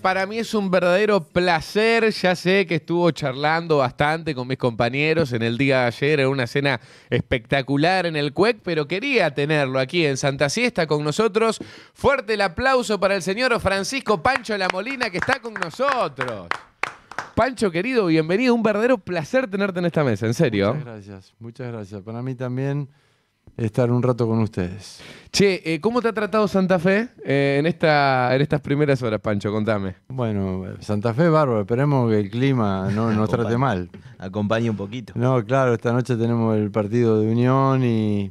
Para mí es un verdadero placer, ya sé que estuvo charlando bastante con mis compañeros en el día de ayer, en una cena espectacular en el CUEC, pero quería tenerlo aquí en Santa Siesta con nosotros. Fuerte el aplauso para el señor Francisco Pancho La Molina que está con nosotros. Pancho querido, bienvenido, un verdadero placer tenerte en esta mesa, en serio. Muchas gracias, muchas gracias. Para mí también estar un rato con ustedes. Che, eh, ¿cómo te ha tratado Santa Fe eh, en, esta, en estas primeras horas, Pancho? Contame. Bueno, Santa Fe bárbaro, esperemos que el clima no nos trate mal. Acompañe un poquito. No, claro, esta noche tenemos el partido de Unión y,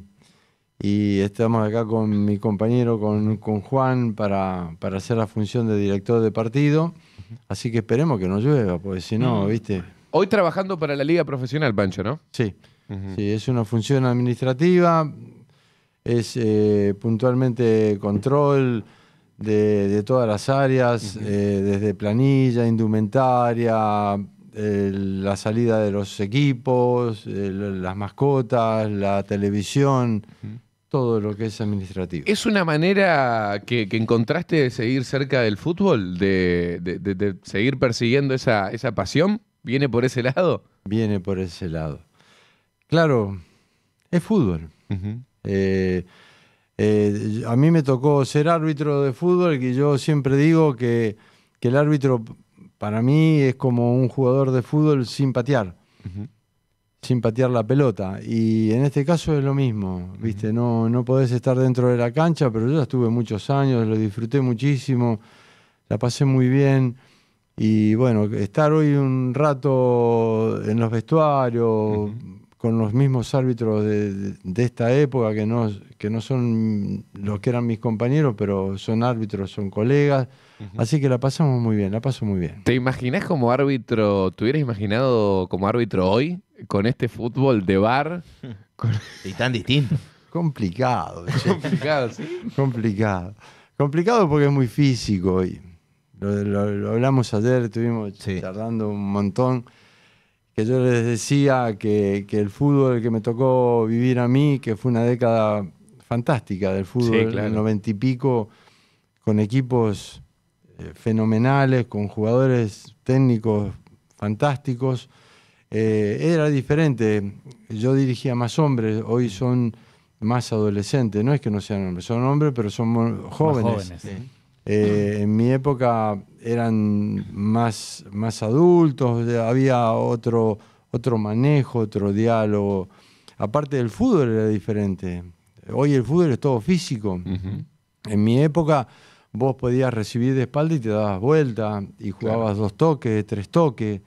y estamos acá con mi compañero, con, Juan, para, para, hacer la función de director de partido. Así que esperemos que no llueva, porque si no, mm. viste. Hoy trabajando para la Liga Profesional, Pancho, ¿no? Sí sí, es una función administrativa, es eh, puntualmente control de, todas las áreas, eh, desde planilla, indumentaria, la salida de los equipos, las mascotas, la televisión. todo lo que es administrativo. ¿Es una manera que, encontraste de seguir cerca del fútbol? ¿De, seguir persiguiendo esa, pasión? ¿Viene por ese lado? Viene por ese lado. Claro, es fútbol. Eh, eh, a mí me tocó ser árbitro de fútbol que yo siempre digo que, el árbitro para mí es como un jugador de fútbol sin patear, sin patear la pelota. Y en este caso es lo mismo, ¿viste? no, no podés estar dentro de la cancha, pero yo ya estuve muchos años, lo disfruté muchísimo, la pasé muy bien. Y bueno, estar hoy un rato en los vestuarios, con los mismos árbitros de, de, esta época, que no, que no son los que eran mis compañeros, pero son árbitros, son colegas. Así que la pasamos muy bien, la paso muy bien. ¿Te imaginás como árbitro, te hubieras imaginado como árbitro hoy, con este fútbol de bar? Y tan distinto. Complicado. Complicado, sí. Complicado. Complicado porque es muy físico hoy. Lo, hablamos ayer, estuvimos tardando un montón que yo les decía que, el fútbol que me tocó vivir a mí, que fue una década fantástica del fútbol, en noventa y pico, con equipos eh, fenomenales, con jugadores técnicos fantásticos. Eh, era diferente, yo dirigía más hombres, hoy mm. son más adolescentes, no es que no sean hombres, son hombres, pero son jóvenes. Eh, en mi época eran más, más adultos, eh, había otro, otro manejo, otro diálogo. Aparte del fútbol era diferente. Hoy el fútbol es todo físico. En mi época vos podías recibir de espalda y te dabas vuelta y jugabas dos toques, tres toques.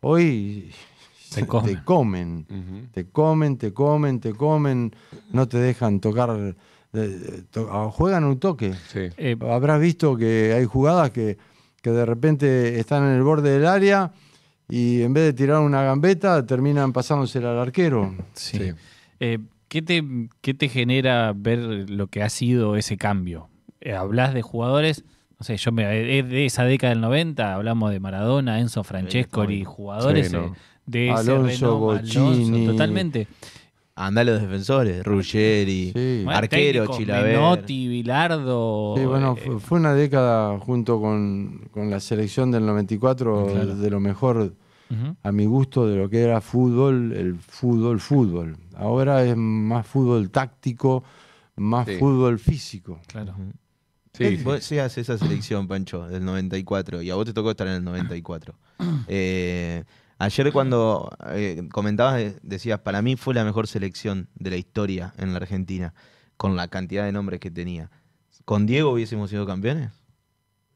Hoy te comen, te comen, te comen, te comen, te comen, no te dejan tocar Ah, juegan un toque. Eh, Habrás visto que hay jugadas que, que, de repente están en el borde del área y en vez de tirar una gambeta terminan pasándosela al arquero. Sí. Eh, ¿qué, te, ¿Qué te genera ver lo que ha sido ese cambio? Eh, hablas de jugadores, no sé, yo me, de esa década del 90, hablamos de Maradona, Enzo Francesco y jugadores de ese Alonso, Renom, totalmente. Andale los defensores, Ruggeri, arquero, Chilabé. Bilardo. Sí, bueno, eh, fue una década junto con, la selección del 94 mm, de lo mejor, a mi gusto, de lo que era fútbol, el fútbol, fútbol. Ahora es más fútbol táctico, más fútbol físico. Claro. Sí, eh, Sí, hace esa selección, Pancho, del 94, y a vos te tocó estar en el 94. Eh, Ayer cuando eh, comentabas, decías, para mí fue la mejor selección de la historia en la Argentina, con la cantidad de nombres que tenía. ¿Con Diego hubiésemos sido campeones?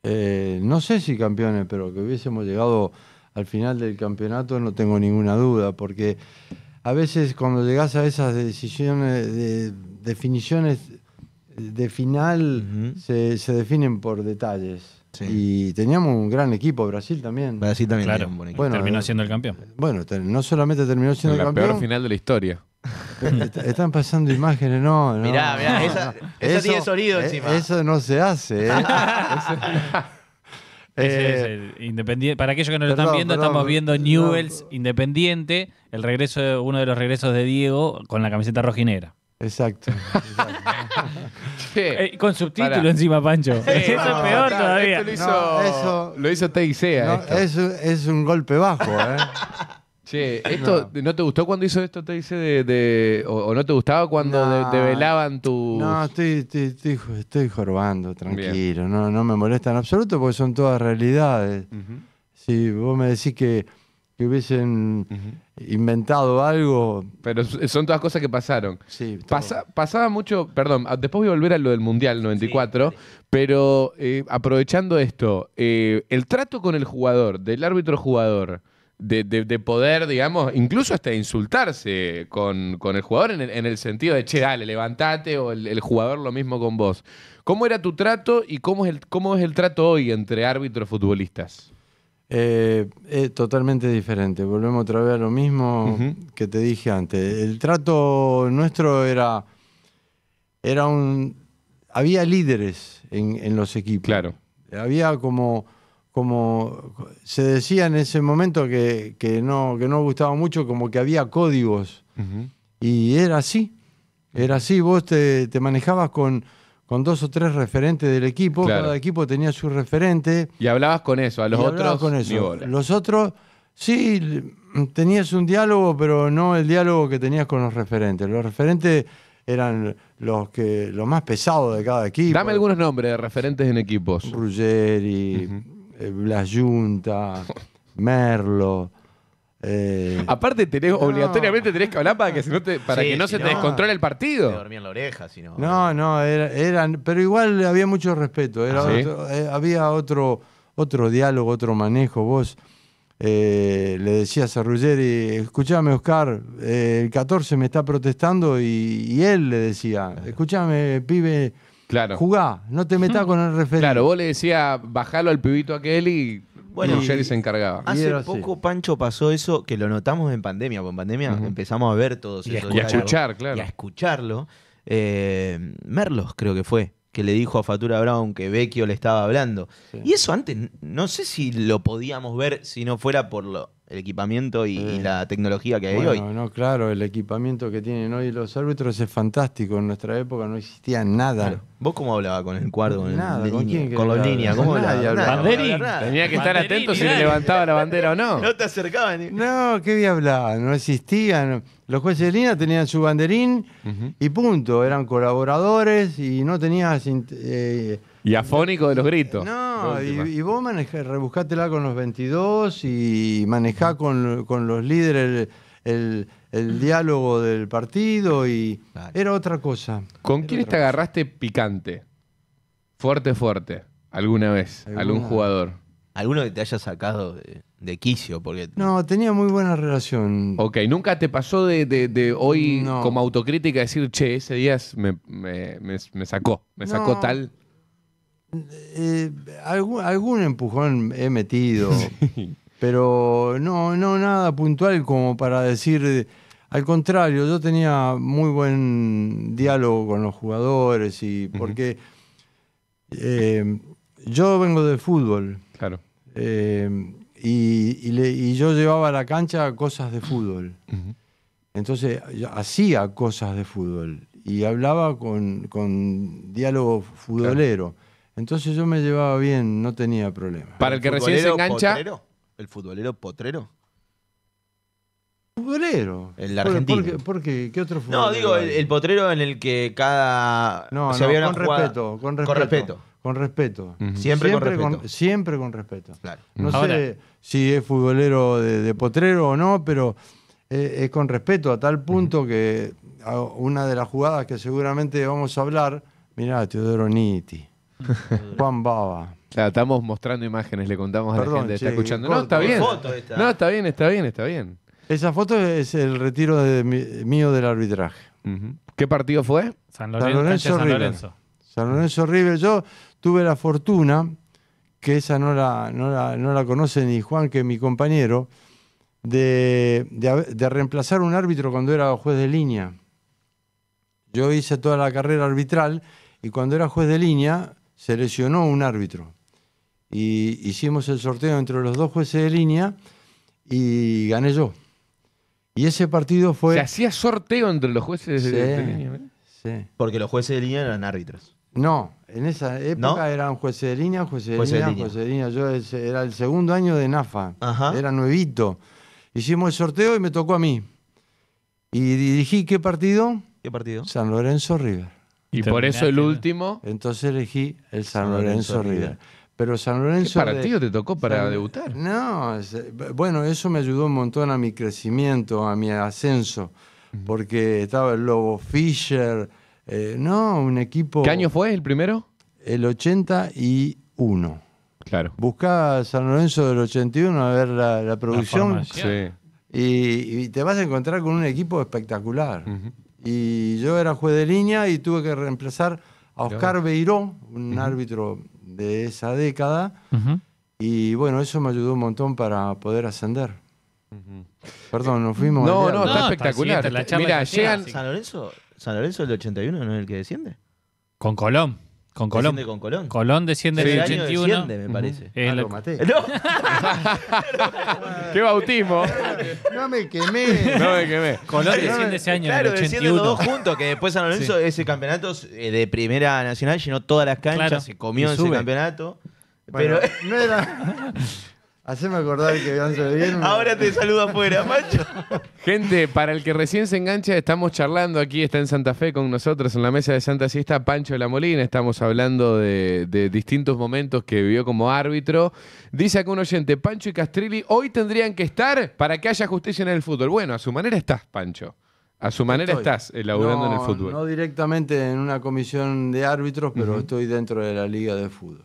Eh, no sé si campeones, pero que hubiésemos llegado al final del campeonato no tengo ninguna duda, porque a veces cuando llegas a esas decisiones, de, definiciones de final, se definen por detalles y teníamos un gran equipo, Brasil también. Brasil también claro. Bueno, terminó eh, siendo el campeón. Bueno, no solamente terminó siendo el campeón. La peor final de la historia. Están pasando imágenes, no. mirá, mirá, eso, tiene sonido eh, encima. Eso no se hace. Eh. independiente. Para aquellos que no lo están viendo, estamos viendo Newells Independiente, el regreso, uno de los regresos de Diego con la camiseta rojinera. Exacto. Eh, con subtítulo encima, Pancho. eso es peor todavía. Lo hizo, eso, Teisea. es un golpe bajo, ¿eh? Che, ¿esto no. te gustó cuando hizo esto, te de, o, no te gustaba cuando develaban velaban tus...? No, estoy, estoy, jorbando, tranquilo. No, me molesta en absoluto porque son todas realidades. Si vos me decís que que hubiesen inventado algo. Pero son todas cosas que pasaron. Sí, pasaba mucho, perdón, ah, después voy a volver a lo del Mundial 94, pero eh, aprovechando esto, eh, el trato con el jugador, del árbitro jugador, de, poder, digamos, incluso hasta insultarse con, el jugador en el, sentido de, che, dale, levantate, o el, jugador lo mismo con vos. ¿Cómo era tu trato y cómo es el, cómo es el trato hoy entre árbitros futbolistas? Eh, es totalmente diferente. Volvemos otra vez a lo mismo que te dije antes. El trato nuestro era. Era un. Había líderes en, los equipos. Claro. Había como. Como se decía en ese momento que, no, que no gustaba mucho, como que había códigos. Y era así. Era así. Vos te, te manejabas con con dos o tres referentes del equipo, cada equipo tenía su referente. Y hablabas con eso, a los otros. Con eso. Los otros, sí, tenías un diálogo, pero no el diálogo que tenías con los referentes. Los referentes eran los que lo más pesados de cada equipo. Dame algunos nombres de referentes en equipos. Ruggeri, eh, la Junta, Merlo, eh, Aparte, tenés, obligatoriamente tenés que hablar para que, no se te descontrole el partido. Te dormían la oreja, no. No, eran, pero igual había mucho respeto. Ah, eh, había otro, otro diálogo, otro manejo. Vos eh, le decías a Ruggeri, escúchame, Oscar, el 14 me está protestando, y, él le decía, escúchame, pibe, jugá, no te metas con el referente. Claro, vos le decías, bajalo al pibito aquel y bueno, Jerry se encargaba. Hace poco, Pancho, pasó eso que lo notamos en pandemia. Porque en pandemia empezamos a ver todos y a escuchar, claro. Y a escucharlo. Eh, Merlos, creo que fue, que le dijo a Fatura Brown que Vecchio le estaba hablando. Y eso antes, no sé si lo podíamos ver si no fuera por lo el equipamiento y, la tecnología que hay hoy. No, claro, el equipamiento que tienen hoy los árbitros es fantástico. En nuestra época no existía nada. ¿Vos cómo hablaba con el cuarto? Con los líneas, ¿cómo hablabas? Banderín. Tenía que estar atento si le levantaba la bandera o no. No te acercaban. No, ¿qué había No existían. Los jueces de línea tenían su banderín y punto. Eran colaboradores y no tenías... Eh, y afónico de los gritos. No, y, vos manejá, rebuscátela con los 22 y manejá con, los líderes el, diálogo del partido y era otra cosa. ¿Con quién te agarraste picante? Fuerte, fuerte, alguna vez, algún jugador. Alguno que te haya sacado de, quicio, porque... No, tenía muy buena relación. Ok, ¿nunca te pasó de, hoy como autocrítica decir, che, ese día me, sacó, me sacó tal? Eh, algún, empujón he metido, pero no, no nada puntual como para decir. Al contrario, yo tenía muy buen diálogo con los jugadores y porque eh, yo vengo de fútbol. Claro. Eh, y, yo llevaba a la cancha cosas de fútbol. Entonces hacía cosas de fútbol y hablaba con, diálogo futbolero. Entonces yo me llevaba bien, no tenía problema. Para el que recién se engancha. ¿El futbolero potrero? Futbolero. El argentino. ¿Por, por, qué? ¿Qué otro futbolero? No, digo, el, potrero en el que cada. No, con, respeto, con respeto. Con respeto. siempre, con respeto. siempre con respeto. Claro. No sé si es futbolero de, potrero o no, pero eh, es con respeto a tal punto que una de las jugadas que seguramente vamos a hablar, mirá, Teodoro Nitti. Juan Baba. estamos mostrando imágenes, le contamos a la gente que está escuchando. No, está bien. No, está bien, está bien, Esa foto es el retiro de mío del arbitraje. ¿Qué partido fue? San Lorenzo, San Lorenzo, River. San Lorenzo. River. Yo tuve la fortuna, que esa no la, no la, conoce ni Juan, que mi compañero, de, de, de reemplazar un árbitro cuando era juez de línea. Yo hice toda la carrera arbitral y cuando era juez de línea seleccionó un árbitro. Y hicimos el sorteo entre los dos jueces de línea y gané yo. Y ese partido fue. Se hacía sorteo entre los jueces de línea. Sí. Porque los jueces de línea eran árbitros. No, en esa época eran jueces de línea, jueces de, línea, jueces de línea. Yo era el segundo año de NAFA. Era nuevito. Hicimos el sorteo y me tocó a mí. Y dirigí qué partido? ¿Qué partido? San Lorenzo River. Y por eso el último. Entonces elegí el San Lorenzo River. Pero San Lorenzo. ¿Para ti te tocó para debutar? No, bueno, eso me ayudó un montón a mi crecimiento, a mi ascenso, porque estaba el Lobo Fischer, eh, no, un equipo. ¿Qué año fue el primero? El 81. Claro. Buscaba San Lorenzo del 81 a ver la, producción. y, te vas a encontrar con un equipo espectacular. Y yo era juez de línea y tuve que reemplazar a Oscar Beiró, un árbitro de esa década. Y bueno, eso me ayudó un montón para poder ascender. Perdón, nos eh, fuimos. No, no, está espectacular. Mira, llegan. San Lorenzo, San Lorenzo el 81 no es el que desciende. Con Colón. Con Colón. Desciende con Colón. Colón desciende en el 81. Desciende, me parece. ¿Algo ah, lo maté. ¡No! ¡Qué bautismo! No me quemé. No me quemé. Colón desciende ese año claro, en el 81. descienden los dos juntos, que después San Lorenzo, ese campeonato eh, de Primera Nacional llenó todas las canchas, claro. se comió ese campeonato. pero no era... Haceme acordar que Iván bien. Ahora te saluda afuera, Pancho. Gente, para el que recién se engancha, estamos charlando aquí, está en Santa Fe con nosotros en la mesa de Santa Siesta, Pancho de la Molina. Estamos hablando de, distintos momentos que vivió como árbitro. Dice acá un oyente, Pancho y Castrilli hoy tendrían que estar para que haya justicia en el fútbol. Bueno, a su manera estás, Pancho. A su manera estás elaborando eh, en el fútbol. No directamente en una comisión de árbitros, pero estoy dentro de la liga de fútbol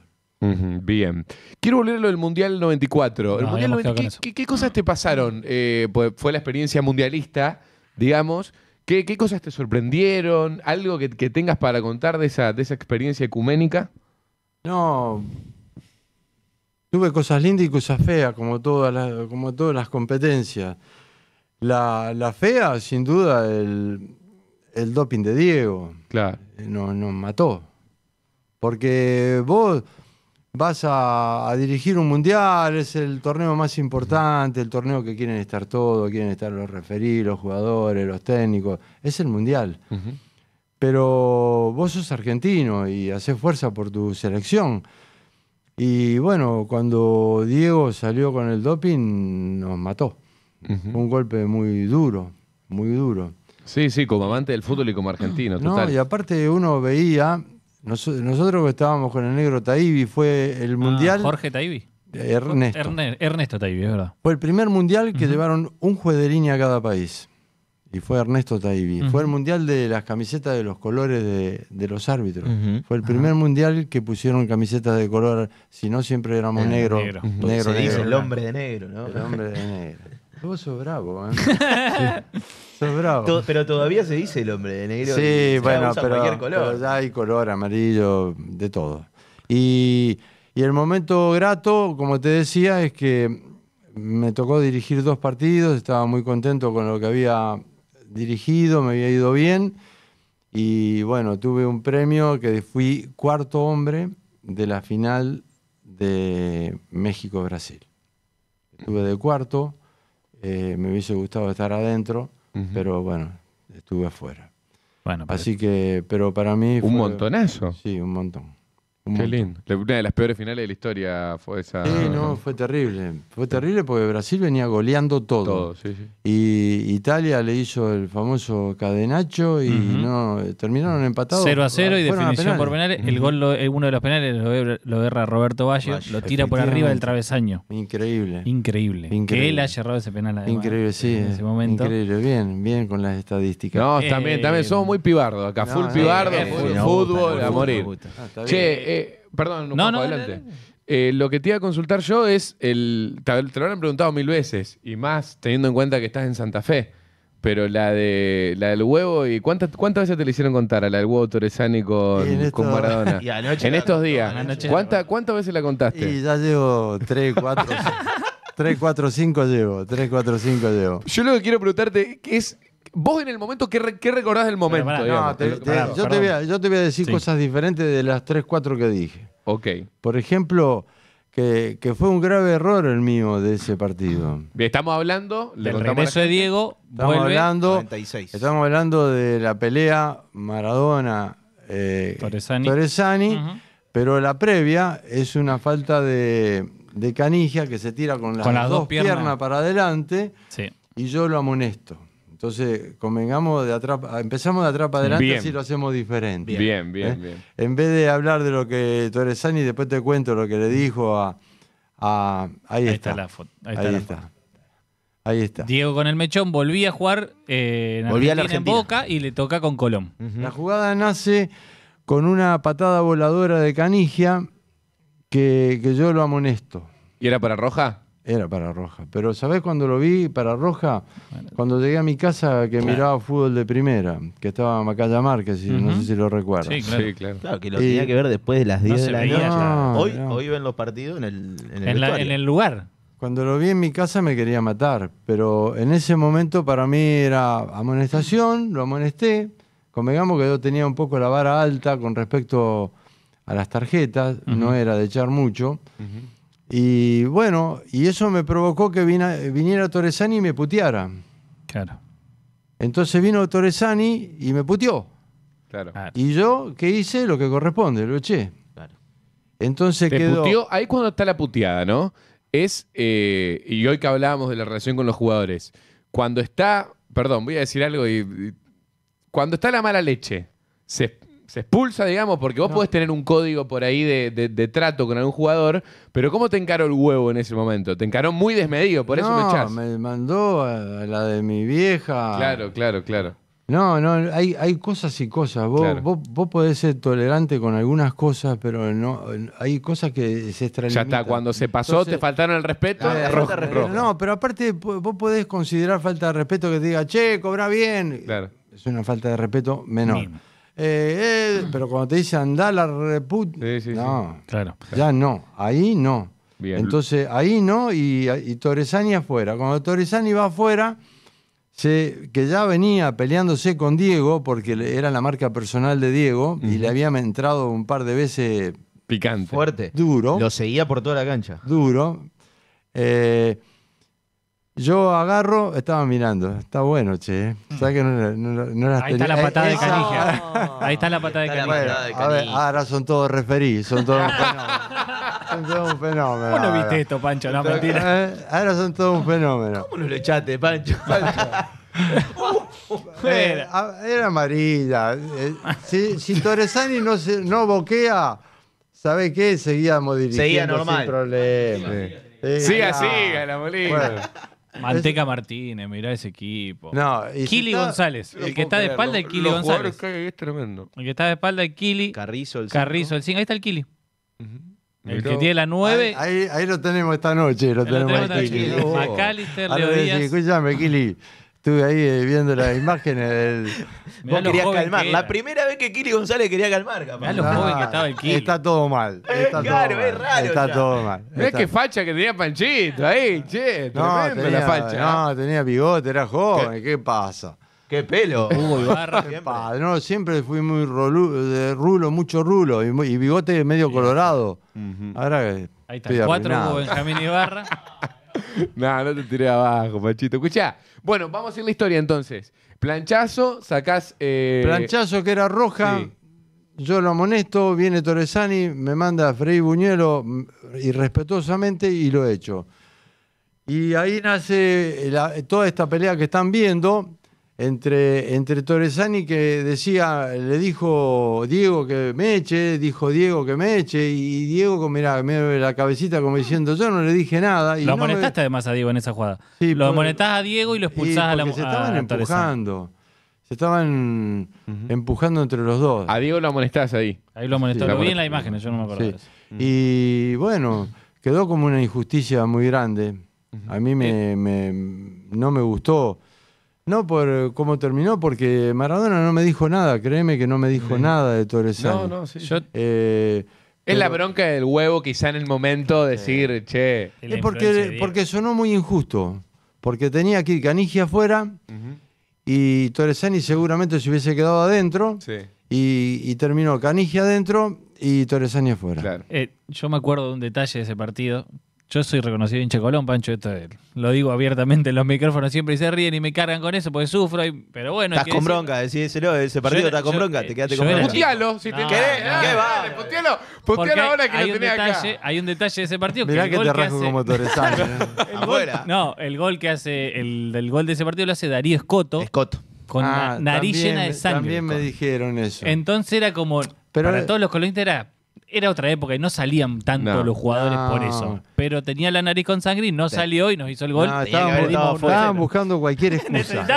bien. Quiero volver a lo del Mundial 94. ¿qué, cosas te pasaron? Eh, pues, fue la experiencia mundialista, digamos. ¿Qué, cosas te sorprendieron? ¿Algo que, tengas para contar de esa, de esa experiencia ecuménica? No. Tuve cosas lindas y cosas feas, como todas las, como todas las competencias. La, fea, sin duda, el, doping de Diego. Claro. Eh, nos, nos mató. Porque vos vas a, dirigir un mundial, es el torneo más importante, el torneo que quieren estar todos, quieren estar los referidos, los jugadores, los técnicos, es el mundial. Pero vos sos argentino y haces fuerza por tu selección. Y bueno, cuando Diego salió con el doping, nos mató. Un golpe muy duro, muy duro. Sí, sí, como amante del fútbol y como argentino. Total. y aparte uno veía nosotros nosotros estábamos con el negro Taibi, fue el ah, mundial. Jorge Taibi. Ernesto. Taibi, verdad. Fue el primer mundial que llevaron un juez de línea a cada país. Y fue Ernesto Taibi. Fue el mundial de las camisetas de los colores de, los árbitros. Fue el primer mundial que pusieron camisetas de color, si no siempre éramos negro. Negro, Se dice El hombre de negro, ¿no? El hombre de negro. Vos bravo, ¿eh? pero todavía se dice el hombre de negro. Sí, bueno, pero, ya hay color amarillo, de todo. Y, y el momento grato, como te decía, es que me tocó dirigir dos partidos, estaba muy contento con lo que había dirigido, me había ido bien. Y bueno, tuve un premio que fui cuarto hombre de la final de México-Brasil. Estuve de cuarto, eh, me hubiese gustado estar adentro pero bueno, estuve afuera. Bueno, Así que, pero para mí... Un montón eso? Sí, un montón. Una de las peores finales de la historia fue esa. Sí, no, fue terrible. Fue terrible porque Brasil venía goleando todo. Y Italia le hizo el famoso cadenacho y no terminaron empatados. 0 a 0 y definición por penales. El gol, uno de los penales, lo, lo Roberto Valle, Lo tira por arriba del travesaño. Increíble. Increíble. Que él haya errado ese penal. Increíble, sí. ese momento. Increíble. Bien, bien con las estadísticas. No, también, también. Somos muy pibardos acá. full pibardo, fútbol, a morir. Perdón, no, no, adelante. Eh, lo que te iba a consultar yo es, el, te, lo han preguntado mil veces, y más teniendo en cuenta que estás en Santa Fe, pero la de la del huevo, y ¿cuántas, cuántas veces te la hicieron contar a la del huevo Torresani con, Maradona? en estos días. ¿Cuántas veces la contaste? Y ya llevo tres, cuatro, 3, 4, 5 llevo, 3, 4, 5 llevo. Yo lo que quiero preguntarte es, Vos en el momento, ¿qué, recordás del momento? yo, te voy a, decir cosas diferentes de las 3, 4 que dije. Ok. Por ejemplo, que, fue un grave error el mío de ese partido. Estamos hablando. Del regreso de Diego, Estamos hablando, estamos hablando de la pelea Maradona eh, pero la previa es una falta de, de que se tira con las, dos piernas. para adelante y yo lo amonesto. Entonces, convengamos de atrás, empezamos de atrás para adelante y así lo hacemos diferente. Bien, ¿Eh? bien, bien. En vez de hablar de lo que eres Torresani, después te cuento lo que le dijo a. a ahí, está. la foto. Ahí, está. Ahí está. Diego con el mechón volvía a jugar eh, en, a la Argentina. en Boca y le toca con Colón. La jugada nace con una patada voladora de Canigia que, que yo lo amonesto. ¿Y era para Roja? Era para Roja. Pero ¿sabés cuando lo vi para Roja? Cuando llegué a mi casa que miraba fútbol de primera, que estaba Macaya Márquez, no sé si lo recuerdo Sí, claro. claro. que lo tenía que ver después de las 10 de la hoy, ven los partidos en el, lugar. Cuando lo vi en mi casa me quería matar, pero en ese momento para mí era amonestación, lo amonesté. Convengamos que yo tenía un poco la vara alta con respecto a las tarjetas, no era de echar mucho. Y bueno, y eso me provocó que viniera Torresani y me puteara. Claro. Entonces vino Torresani y me puteó. Claro. Y yo, ¿qué hice? Lo que corresponde, lo eché. Claro. Entonces Te quedó... ahí cuando está la puteada, ¿no? Es, eh, y hoy que hablábamos de la relación con los jugadores, cuando está, perdón, voy a decir algo, y, cuando está la mala leche, se, se expulsa, digamos, porque vos podés tener un código por ahí de, de, trato con algún jugador, pero ¿cómo te encaró el huevo en ese momento? Te encaró muy desmedido, por eso me Me mandó a la de mi vieja. Claro, claro, claro. No, no, hay, hay cosas y cosas. Vos, vos, podés ser tolerante con algunas cosas, pero no hay cosas que se extrañaron. Ya está, cuando se pasó, te faltaron el ah, respeto. No, pero aparte vos podés considerar falta de respeto que te diga, che, cobra bien. Claro. Es una falta de respeto menor. Eh, eh, pero cuando te dicen andala la reput, no, Claro, ya no, ahí no. Entonces ahí no y, y Torresani afuera. Cuando Torresani va afuera, se, que ya venía peleándose con Diego porque era la marca personal de Diego y le habían entrado un par de veces picante, fuerte, duro, lo seguía por toda la cancha, duro. Eh, yo agarro, estaba mirando, está bueno, che. Mm. ¿Sabes no, no, Ahí está la patada de canija Ahí está la patada de canija A ver, ahora son todos referís, son todos un fenómeno. Son todos un fenómeno. Vos no viste esto, Pancho, eh, Ahora son todos un fenómeno. ¿Cómo no lo echaste, Pancho? era amarilla. Eh, si, Torresani no, no boquea, sabés qué? Seguíamos dirigiendo Seguía normal. sin problema. Siga, siga, la molina. Manteca Martínez, mirá ese equipo. No, Kili González, el que está de espalda es Kili González. es tremendo. El que está de espalda es Kili. Carrizo, el Carrizo, el 5. Ahí está el Kili. El que tiene la 9. Ahí, ahí- lo tenemos esta noche, lo tenemos Kili. Macalister, Ahora escúchame, Kili, Estuve ahí eh, viendo las imágenes del. Vos querías calmar. la primera vez que Kili González quería calmar, capaz. Los lo ah, joven que estaba el Kili. Está todo mal. Está todo mal. raro. Está todo mal. qué facha que tenía Panchito ahí, che. No, tenía, facha. ¿eh? No, tenía bigote, era joven. ¿Qué, pasa? ¿Qué pelo? Hugo Ibarra. no, siempre fui muy rulo, mucho rulo y, bigote medio colorado. Ahora Ahí está, cuatro Hugo Benjamín Ibarra. no, no te tiré abajo, Pachito. Escucha. Bueno, vamos a ir la historia entonces. Planchazo, sacás. Eh, Planchazo que era roja. Yo lo amonesto, viene Torresani, me manda a Freddy Buñuelo mm, irrespetuosamente y lo echo. Y ahí nace toda esta pelea que están viendo entre, entre Torresani que decía, le dijo Diego que me eche, dijo Diego que me eche, y Diego, como me la cabecita como diciendo, yo no le dije nada. Y lo amonestaste además a Diego en esa jugada. Sí, lo amonestaste a Diego y lo expulsaste a la Se estaban empujando. Se estaban empujando entre los dos. A Diego lo amonestás ahí. Ahí lo amonestó, Sí, vi en la imagen, yo no me acuerdo. Y bueno, quedó como una injusticia muy grande. A mí me, no me gustó. No por eh, cómo terminó, porque Maradona no me dijo nada, créeme que no me dijo nada de Torresani. No, no, sí. Eh, es la bronca del huevo quizá en el momento decir, che... Es porque, sonó muy injusto, porque tenía aquí Canigia afuera y Torresani seguramente se hubiese quedado adentro y, terminó Canigia adentro y Torresani afuera. Claro. Eh, yo me acuerdo de un detalle de ese partido, yo soy reconocido hincha Colón, Pancho, esto lo digo abiertamente en los micrófonos siempre y se ríen y me cargan con eso porque sufro, pero bueno. Estás con bronca, decídeselo, ese partido está con bronca, te quedaste con bronca. Putealo, si te ah. ¿qué va? putealo, ahora que lo tenés acá. Hay un detalle de ese partido Mirá que, el te como No, el gol que hace, el gol de ese partido lo hace Darío Escoto. Escoto. Con ah, la nariz llena de sangre. También me dijeron eso. Entonces era como, pero para eh, todos los colonistas era era otra época y no salían tanto los jugadores por eso. Pero tenía la nariz con sangre y no salió y nos hizo el gol. estaban, buscando cualquier excusa.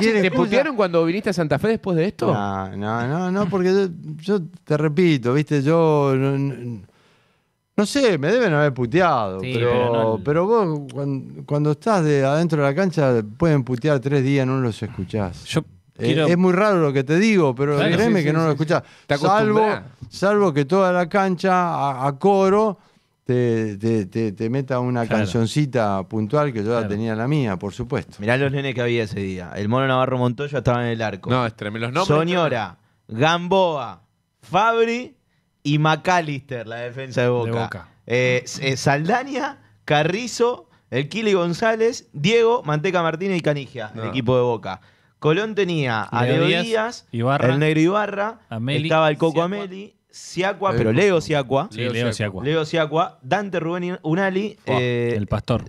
¿Te putearon cuando viniste a Santa Fe después de esto? No, no, no, porque yo, te repito, viste, yo no, sé, me deben haber puteado, pero, pero vos cuando, estás de adentro de la cancha pueden putear tres días, no los escuchás. Yo eh, es muy raro lo que te digo, pero créeme que no lo escuchás. Salvo, salvo que toda la cancha a, coro te, meta una cancioncita puntual que yo tenía la mía, por supuesto. Mirá los nenes que había ese día. El mono Navarro Montoya estaba en el arco. No, es Los Soñora, Gamboa, Fabri y McAllister, la defensa de Boca. Eh, eh, Saldania, Carrizo, el Kili González, Diego, Manteca Martínez y Canigia, el equipo de Boca. Colón tenía a Leo Díaz, el Negro Ibarra, estaba el Coco Ameli, Siacua, pero Leo Siacua, Leo Leo Dante Rubén Unali, el eh, pastor.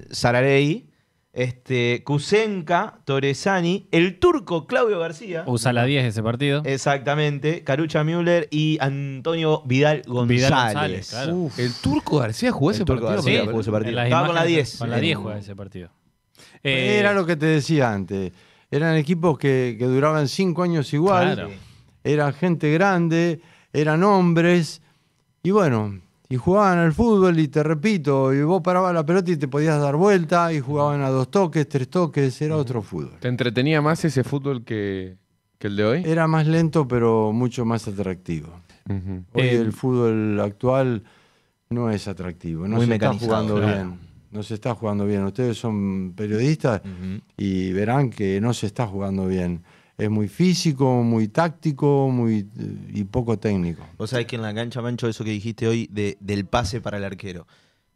este, Kuzenka, Torresani, el turco Claudio García. Usa la 10 ese partido. Exactamente. Carucha Müller y Antonio Vidal González. El turco García jugó ese partido. García jugó ese partido. con la 10. Con la 10 ese partido. Era eh, lo que te decía antes eran equipos que, duraban cinco años igual, era gente grande, eran hombres, y bueno, y jugaban al fútbol y te repito, y vos parabas la pelota y te podías dar vuelta y jugaban a dos toques, tres toques, era otro fútbol. ¿Te entretenía más ese fútbol que, el de hoy? Era más lento pero mucho más atractivo. Hoy eh, el fútbol actual no es atractivo, no se está jugando bien no se está jugando bien. Ustedes son periodistas y verán que no se está jugando bien. Es muy físico, muy táctico muy, eh, y poco técnico. Vos sabés que en la cancha, Mancho, eso que dijiste hoy del pase para el arquero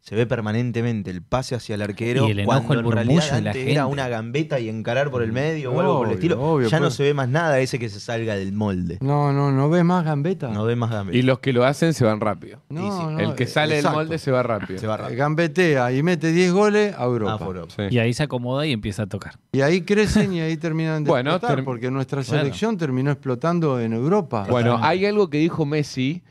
se ve permanentemente el pase hacia el arquero y el cuando en realidad una gambeta y encarar por el mm. medio o algo por el estilo. ya no pues. se ve más nada ese que se salga del molde. No, no, no ve más gambeta. No ve más gambeta. Y los que lo hacen se van rápido. el que sale del molde se va rápido. Se va rápido. Eh, gambetea y mete 10 goles a ah, Europa. Y ahí se acomoda y empieza a tocar. Y ahí crecen y ahí terminan de bueno, porque nuestra selección terminó explotando en Europa. Bueno, hay algo que dijo Messi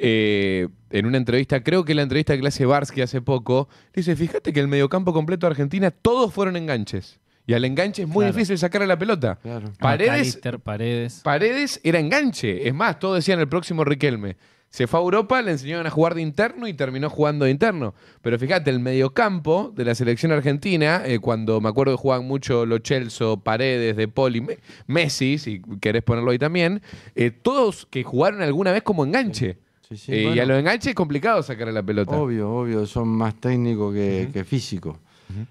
eh, en una entrevista, creo que la entrevista que le hace Barsky hace poco, dice, fíjate que el mediocampo completo de Argentina todos fueron enganches. Y al enganche es muy difícil sacar a la pelota. Ah, paredes, paredes. Paredes era enganche. Es más, todos decían el próximo Riquelme. Se fue a Europa, le enseñaron a jugar de interno y terminó jugando de interno. Pero fíjate, el mediocampo de la selección argentina, eh, cuando me acuerdo que jugaban mucho Lo Chelso, Paredes, De Poli, Messi, si querés ponerlo ahí también, eh, todos que jugaron alguna vez como enganche. Eh, y a los enganches es complicado sacar a la pelota. Obvio, obvio, son más técnicos que, físicos.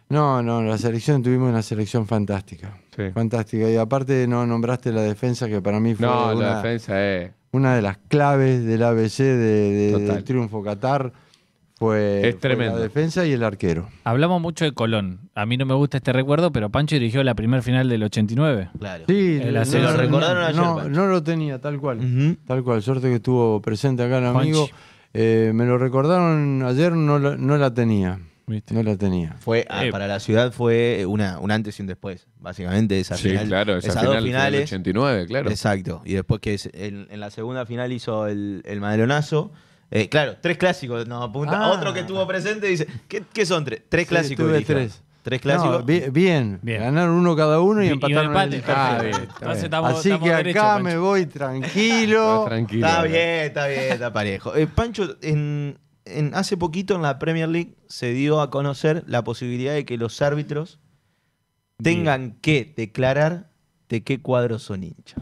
No, no, la selección tuvimos una selección fantástica. Fantástica. Y aparte no nombraste la defensa, que para mí fue una, defensa, una de las claves del ABC de, del triunfo Qatar fue, la defensa y el arquero. Hablamos mucho de Colón. A mí no me gusta este recuerdo, pero Pancho dirigió la primer final del 89. Claro. Sí, se lo recordaron ayer. No, lo tenía, tal cual. Tal cual. Suerte que estuvo presente acá el amigo. Eh, me lo recordaron ayer, no la, tenía. No la tenía. Fue, ah, eh. para la ciudad fue una, un antes y un después, básicamente, esa sí, final. claro, esa final dos 89, claro. Exacto. Y después que en, la segunda final hizo el, el Maderonazo eh, claro, tres clásicos. No, apunta ah. otro que estuvo presente dice, ¿qué, son tres? Tres clásicos. tres. Tres clásicos. bien, ganaron uno cada uno y, empataron. el Así que acá me voy tranquilo. Está bien, está bien, está parejo. Eh, Pancho, hace poquito en la Premier League se dio a conocer la posibilidad de que los árbitros tengan que declarar de qué cuadro son hinchas.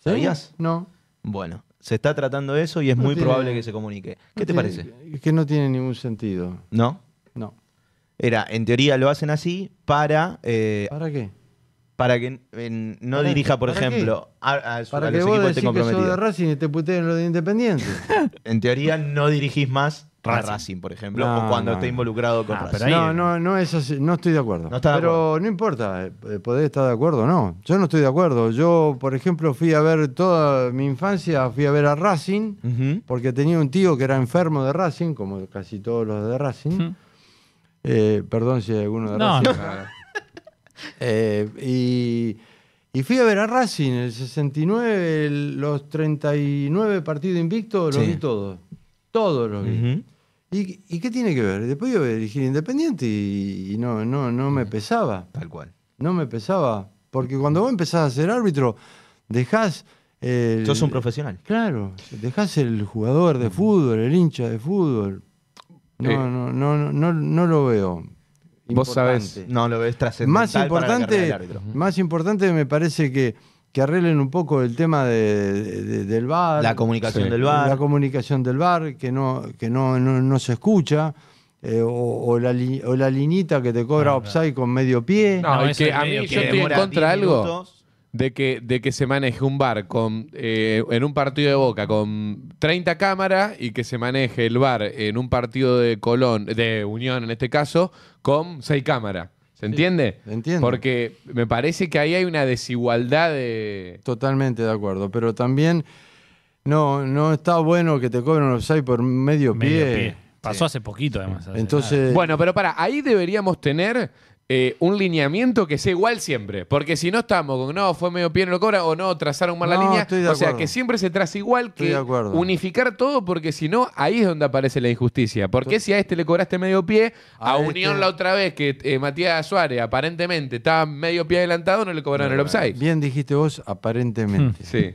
¿Sabías? No. Bueno, se está tratando eso y es muy probable que se comunique. ¿Qué te parece? Que, que no tiene ningún sentido. ¿No? No. Era, en teoría lo hacen así para... Eh, ¿Para qué? Para que no dirija, por ejemplo, para que de y te lo de Independiente. en teoría no dirigís más Racing, por ejemplo, o cuando esté involucrado con ah, Racing. no, no, no es así, no estoy de acuerdo. pero no importa, poder eh, podés estar de acuerdo o no. Yo no estoy de acuerdo. Yo, por ejemplo, fui a ver toda mi infancia, fui a ver a Racing, porque tenía un tío que era enfermo de Racing, como casi todos los de Racing. Eh, perdón si hay alguno de Racing. Eh, y. fui a ver a Racing, el 69, los 39 partidos invictos, los vi todos. Todo lo vi. ¿Y, qué tiene que ver? Después yo dirigir Independiente y, no, no, no me pesaba. Tal cual. No me pesaba. Porque cuando vos empezás a ser árbitro, dejás. El, Sos un profesional. Claro, dejás el jugador de fútbol, el hincha de fútbol. No, no, no, no, no, lo veo. Vos sabés. No lo ves trascendente. Más importante, más importante me parece que que arreglen un poco el tema de, del bar. La comunicación del bar. La comunicación del bar, que no, que no, no, se escucha. Eh, o, la la linita que te cobra Upside ah, con medio pie. No, que a mí yo estoy en contra algo de que, de que se maneje un bar con, eh, en un partido de Boca con 30 cámaras y que se maneje el bar en un partido de Colón, de Unión en este caso, con 6 cámaras. ¿Te entiende? Porque me parece que ahí hay una desigualdad de. Totalmente de acuerdo. Pero también no, no está bueno que te cobren seis por medio, medio pie. Pasó hace poquito, además. Entonces. Bueno, pero para, ahí deberíamos tener eh, un lineamiento que sea igual siempre. Porque si no estamos con no, fue medio pie, no lo cobra, o no, trazaron mal la línea. o sea, que siempre se traza igual, que unificar todo, porque si no, ahí es donde aparece la injusticia. Porque si a este le cobraste medio pie, a, Unión este. la otra vez, que eh, Matías Suárez aparentemente estaba medio pie adelantado, no le cobraron el offside. Bien dijiste vos, aparentemente. Sí.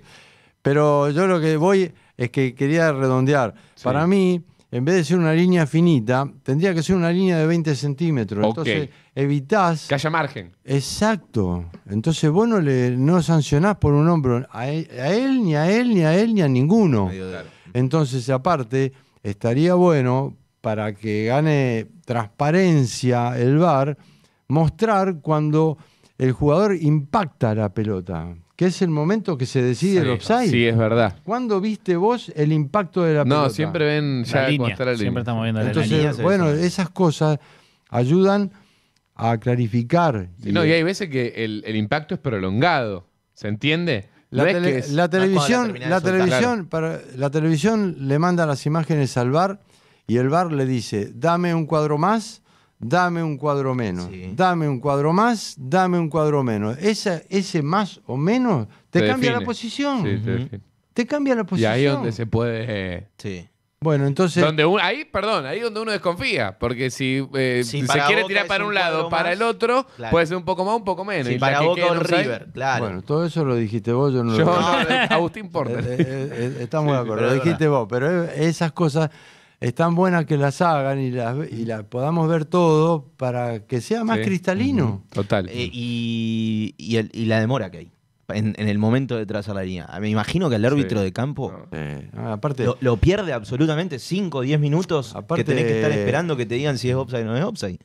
Pero yo lo que voy es que quería redondear. Para mí, en vez de ser una línea finita, tendría que ser una línea de 20 centímetros. Entonces evitás. Que haya margen. Exacto. Entonces vos no, le, no sancionás por un hombro a él, a él, ni a él, ni a él, ni a ninguno. Entonces, aparte, estaría bueno para que gane transparencia el VAR, mostrar cuando el jugador impacta la pelota que es el momento que se decide el offside. Sí, es verdad. ¿Cuándo viste vos el impacto de la no, No, siempre ven ya Siempre estamos viendo Bueno, esas cosas ayudan a clarificar. y, no, y hay veces que el, impacto es prolongado. ¿Se entiende? La, televisión, ah, televisión, para, la televisión le manda las imágenes al bar y el bar le dice, dame un cuadro más dame un cuadro menos, dame un cuadro más, dame un cuadro menos. Esa, ese más o menos te, cambia la posición. te, cambia la posición. Y ahí es donde se puede... Sí. Bueno, entonces. Donde ahí, perdón, ahí donde uno desconfía. Porque si, eh, se quiere tirar para un, lado, para el otro, puede ser un poco más, un poco menos. y para Boca River, Bueno, todo eso lo dijiste vos, yo no lo Agustín Porter. Eh, eh, estamos de acuerdo, lo dijiste vos. Pero esas cosas es tan buena que las hagan y las la podamos ver todo para que sea más cristalino. Total. Eh, y, la demora que hay. En, el momento de trazar la línea. Ah, me imagino que el árbitro de campo ah, aparte, lo, pierde absolutamente 5 o 10 minutos aparte, que tenés que estar esperando que te digan si es offside o no es offside.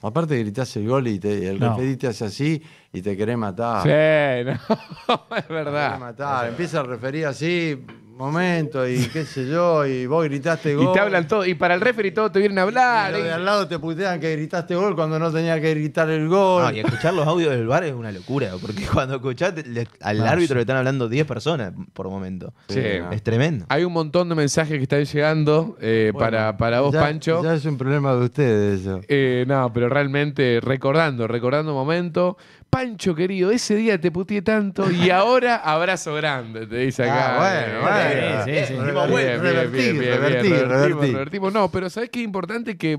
Aparte gritás el gol y el referí te hace así y te querés matar. Sí, no, es verdad. Te Empieza a referir así, momento y qué sé yo, y vos gritaste gol. Y te hablan todo, y para el referee todo te vienen a hablar. Y al lado te putean que gritaste gol cuando no tenía que gritar el gol. y escuchar los audios del bar es una locura, porque cuando escuchás al árbitro le están hablando 10 personas por momento. Sí. Es tremendo. Hay un montón de mensajes que están llegando eh, para, vos, Pancho. Ya es un problema de ustedes eso. Eh, no, pero realmente recordando, recordando momentos, Pancho querido, ese día te puteé tanto y ahora abrazo grande, te dice ah, acá. Ah, bueno, bueno. No, pero ¿sabes qué importante? Que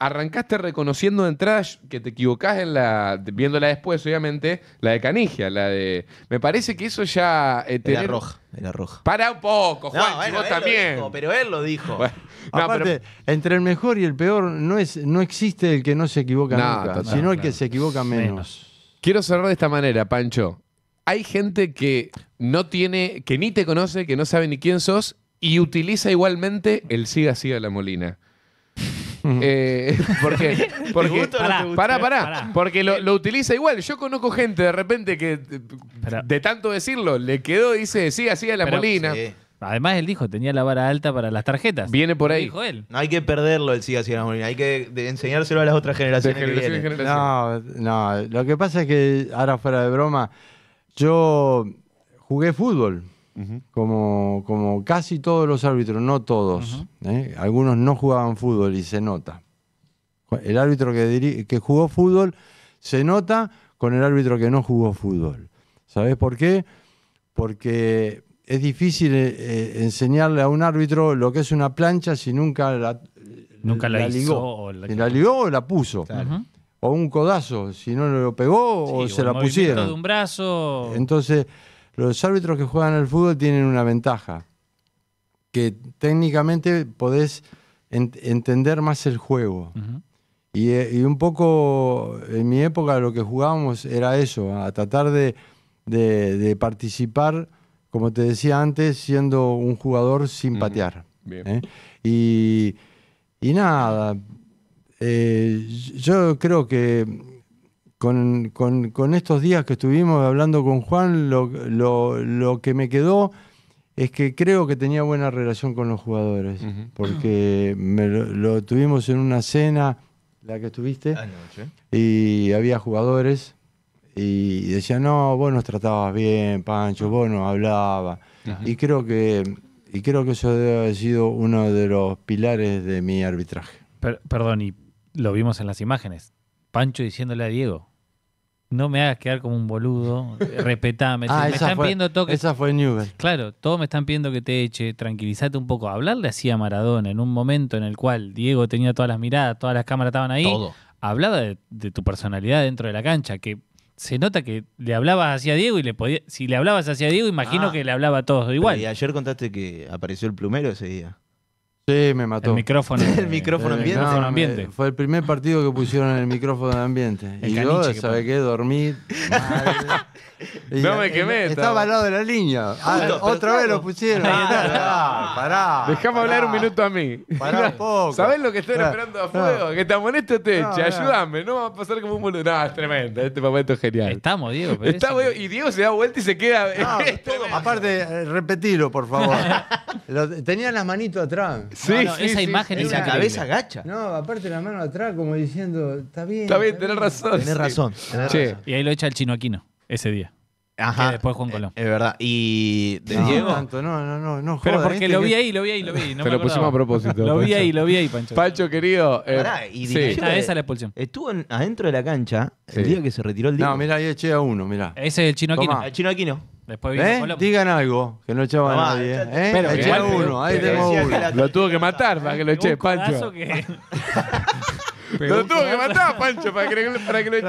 arrancaste reconociendo de entrada que te equivocás en la, viéndola después, obviamente, la de Canigia, la de... Me parece que eso ya... Eh, era roja, era roja. Para un poco, Juan, vos también. pero él lo dijo. Aparte, entre el mejor y el peor no, es, no existe el que no se equivoca nunca, sino el que se equivoca menos. Quiero cerrar de esta manera, Pancho. Hay gente que no tiene, que ni te conoce, que no sabe ni quién sos y utiliza igualmente el siga siga la molina. Mm. Eh, porque, porque para, pará, porque eh. lo, utiliza igual. Yo conozco gente de repente que de tanto decirlo le quedó, y dice, siga, siga la molina. Además, él dijo, tenía la vara alta para las tarjetas. Viene por ahí. Dijo él. No hay que perderlo el Siga Siga Molina, hay que enseñárselo a las otras generaciones. No, no, lo que pasa es que, ahora fuera de broma, yo jugué fútbol, como, como casi todos los árbitros, no todos. ¿eh? Algunos no jugaban fútbol y se nota. El árbitro que, que jugó fútbol se nota con el árbitro que no jugó fútbol. ¿Sabes por qué? Porque es difícil eh, eh, enseñarle a un árbitro lo que es una plancha si nunca la, nunca la, ligó. O la... Si la puso. O un codazo, si no lo pegó o se la pusieron. De un brazo. Entonces, los árbitros que juegan al fútbol tienen una ventaja, que técnicamente podés entender más el juego. Eh, y, un poco, en mi época lo que jugábamos era eso, a tratar de participar como te decía antes, siendo un jugador sin patear. ¿eh? y, nada, eh, yo creo que con, estos días que estuvimos hablando con Juan, lo, que me quedó es que creo que tenía buena relación con los jugadores, porque lo, tuvimos en una cena, la que estuviste, Anoche. y había jugadores y decía, no, vos nos tratabas bien, Pancho, vos nos hablabas. Y creo que y creo que eso debe haber sido uno de los pilares de mi arbitraje. perdón, y lo vimos en las imágenes. Pancho diciéndole a Diego, no me hagas quedar como un boludo, respetame. Ah, me están Esa fue Newell. Claro, todos me están pidiendo que te eche, tranquilízate un poco. Hablarle así a Maradona en un momento en el cual Diego tenía todas las miradas, todas las cámaras estaban ahí. Hablaba de tu personalidad dentro de la cancha, que se nota que le hablabas hacia Diego y le podía, si le hablabas hacia Diego, imagino ah. que le hablaba a todos igual. Y ayer contaste que apareció el plumero ese día. Sí, me mató. El micrófono. el micrófono eh, ambiente. fue el primer partido que pusieron en el micrófono de ambiente. y yo, ¿sabes qué? Dormí. no me quemé. Estaba al lado de la línea. Ah, otra vez lo pusieron. Ah, pará, pará. Dejame hablar un minuto a mí. Pará un poco. ¿Sabés lo que estoy esperando a fuego? Que te amoneste te este, eche. Ayúdame. No va a pasar como un boludo. No, es tremendo. Este momento es genial. Estamos, Diego. Y Diego se da vuelta y se queda. Este aparte, eh, repetilo, por favor. tenía las manitos atrás. Sí, Esa imagen Esa la cabeza gacha. No, aparte la mano atrás como diciendo, está bien. Está bien, tenés razón. Tenés razón. Y ahí lo echa el chino Aquino ese día. Ajá. Que después Juan eh, Colón. Es verdad. Y de Diego. Tanto, no, no, no, no. Pero porque lo vi ahí, lo vi ahí, lo vi. No me lo pusimos a propósito. lo vi ahí, lo vi ahí, Pancho. Pancho, querido. Eh, y sí. Ah, esa, esa la expulsión. Estuvo adentro de la cancha el día que se retiró el día. No, mirá, ahí eché a uno, mira Ese es el chino Aquino. El chino Aquino. Después vino ¿Eh? Digan algo, que no echaba a nadie. ¿eh? Pero, eché a uno, ahí tengo uno. Lo tuvo que matar para que lo eché, Pancho. Lo tuvo que matar, Pancho, para que lo eche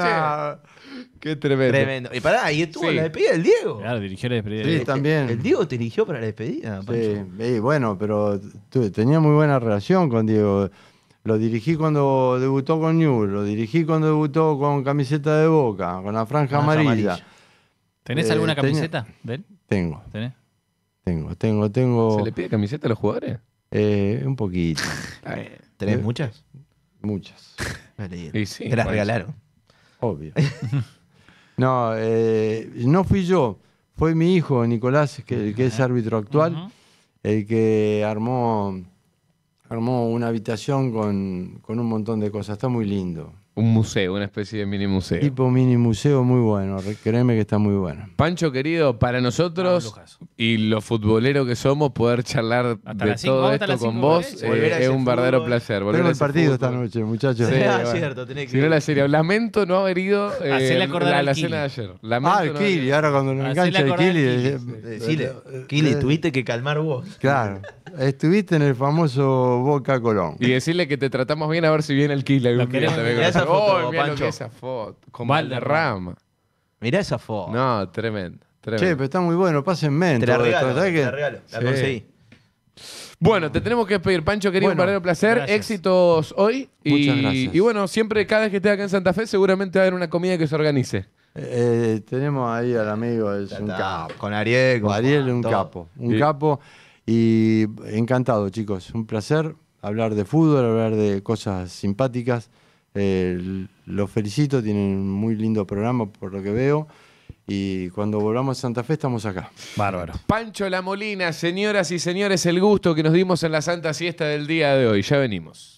Qué tremendo. Y pará, ahí estuvo la despedida del Diego. Claro, dirigió la despedida. Sí, también. El Diego te dirigió para la despedida, Sí, y bueno, pero tenía muy buena relación con Diego. Lo dirigí cuando debutó con New lo dirigí cuando debutó con camiseta de Boca, con la franja ah, amarilla. ¿Tenés eh, alguna camiseta Tengo, ¿Tenés? tengo, tengo, tengo ¿Se le pide camiseta a los jugadores? Eh, un poquito, eh, ¿Tenés muchas? muchas, Me Te las regalaron. obvio. No, eh, no fui yo, fue mi hijo Nicolás, que, el que es árbitro actual, el que armó, armó una habitación con, con un montón de cosas. Está muy lindo. Un museo, una especie de mini museo. Tipo mini museo muy bueno, créeme que está muy bueno. Pancho querido, para nosotros y los futboleros que somos, poder charlar de todo esto con vos eh, es un verdadero placer. Volver el partido esta noche, muchachos. Sí, es cierto, que Si no la serie, lamento no haber ido eh, a la, cena de ayer. Lamento Ah, el Kili, ahora cuando nos me engancha el Kili. Kili, eh, tuviste que calmar vos. Claro. Estuviste en el famoso Boca Colón. Y decirle que te tratamos bien a ver si viene el killer. mirá oh, esa foto, oh, esa foto. Con Valderrama. esa foto. No, tremendo. tremendo. Che, pero está muy bueno. Pásenme. Te la regalo, la conseguí. Bueno, te tenemos que despedir. Pancho, querido, un verdadero placer. Éxitos hoy. Y, gracias. y bueno, siempre, cada vez que esté acá en Santa Fe, seguramente va a haber una comida que se organice. Eh, eh, tenemos ahí al amigo, es un capo. Con Ariel, Ariel un capo. Un capo. Y encantado, chicos. Un placer hablar de fútbol, hablar de cosas simpáticas. Eh, los felicito, tienen un muy lindo programa por lo que veo. Y cuando volvamos a Santa Fe estamos acá. Bárbaro. Pancho La Molina, señoras y señores, el gusto que nos dimos en la Santa Siesta del día de hoy. Ya venimos.